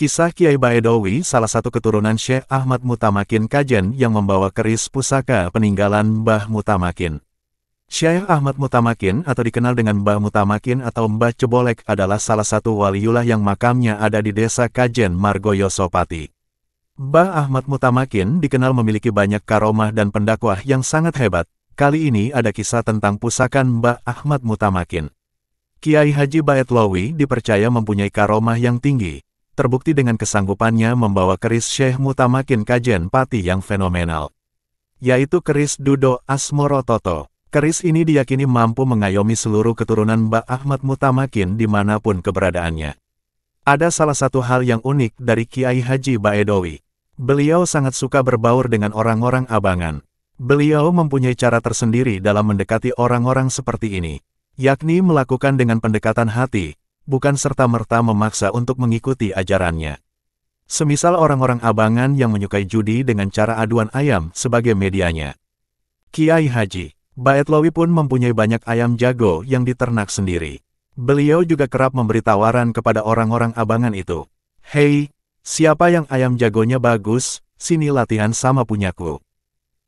Kisah Kiai Baedowi salah satu keturunan Syekh Ahmad Mutamakin Kajen yang membawa keris pusaka peninggalan Mbah Mutamakin. Syekh Ahmad Mutamakin atau dikenal dengan Mbah Mutamakin atau Mbah Cebolek adalah salah satu waliullah yang makamnya ada di desa Kajen Margoyosopati. Mbah Ahmad Mutamakin dikenal memiliki banyak karomah dan pendakwah yang sangat hebat. Kali ini ada kisah tentang pusakan Mbah Ahmad Mutamakin. Kiai Haji Baetlawi dipercaya mempunyai karomah yang tinggi, terbukti dengan kesanggupannya membawa keris Syekh Mutamakin Kajen Pati yang fenomenal. Yaitu keris Dudo Asmorototo. Keris ini diyakini mampu mengayomi seluruh keturunan Mbak Ahmad Mutamakin dimanapun keberadaannya. Ada salah satu hal yang unik dari Kiai Haji Baedowi. Beliau sangat suka berbaur dengan orang-orang abangan. Beliau mempunyai cara tersendiri dalam mendekati orang-orang seperti ini, yakni melakukan dengan pendekatan hati, bukan serta-merta memaksa untuk mengikuti ajarannya. Semisal orang-orang abangan yang menyukai judi dengan cara aduan ayam sebagai medianya. Kiai Haji, Baetlawi pun mempunyai banyak ayam jago yang diternak sendiri. Beliau juga kerap memberi tawaran kepada orang-orang abangan itu. Hei, siapa yang ayam jagonya bagus, sini latihan sama punyaku.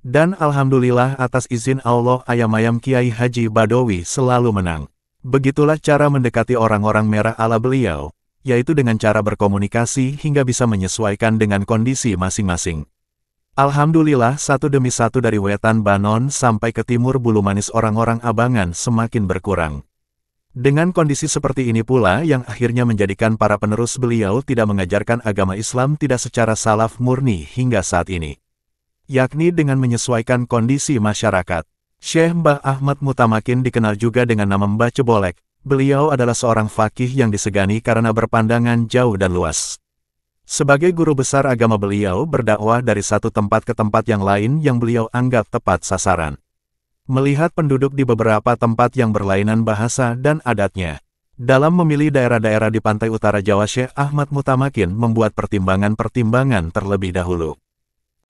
Dan alhamdulillah atas izin Allah ayam-ayam Kiai Haji Badowi selalu menang. Begitulah cara mendekati orang-orang merah ala beliau, yaitu dengan cara berkomunikasi hingga bisa menyesuaikan dengan kondisi masing-masing. Alhamdulillah satu demi satu dari wetan Banon sampai ke timur bulu manis orang-orang abangan semakin berkurang. Dengan kondisi seperti ini pula yang akhirnya menjadikan para penerus beliau tidak mengajarkan agama Islam tidak secara salaf murni hingga saat ini. Yakni dengan menyesuaikan kondisi masyarakat. Syekh Mbah Ahmad Mutamakin dikenal juga dengan nama Mbah Cebolek. Beliau adalah seorang fakih yang disegani karena berpandangan jauh dan luas. Sebagai guru besar agama beliau berdakwah dari satu tempat ke tempat yang lain yang beliau anggap tepat sasaran. Melihat penduduk di beberapa tempat yang berlainan bahasa dan adatnya. Dalam memilih daerah-daerah di pantai utara Jawa Syekh Ahmad Mutamakin membuat pertimbangan-pertimbangan terlebih dahulu.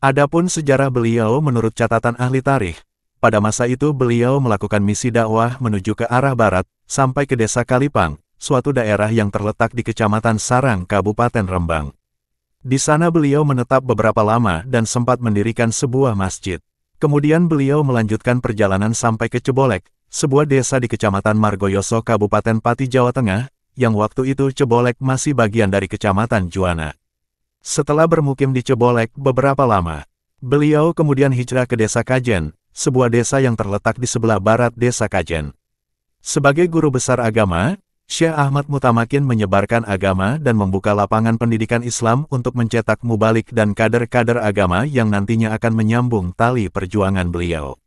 Adapun sejarah beliau menurut catatan ahli tarikh, pada masa itu beliau melakukan misi dakwah menuju ke arah barat, sampai ke desa Kalipang, suatu daerah yang terletak di kecamatan Sarang, Kabupaten Rembang. Di sana beliau menetap beberapa lama dan sempat mendirikan sebuah masjid. Kemudian beliau melanjutkan perjalanan sampai ke Cebolek, sebuah desa di kecamatan Margoyoso, Kabupaten Pati, Jawa Tengah, yang waktu itu Cebolek masih bagian dari kecamatan Juana. Setelah bermukim di Cebolek beberapa lama, beliau kemudian hijrah ke desa Kajen, sebuah desa yang terletak di sebelah barat desa Kajen. Sebagai guru besar agama, Syekh Ahmad Mutamakin menyebarkan agama dan membuka lapangan pendidikan Islam untuk mencetak mubalik dan kader-kader agama yang nantinya akan menyambung tali perjuangan beliau.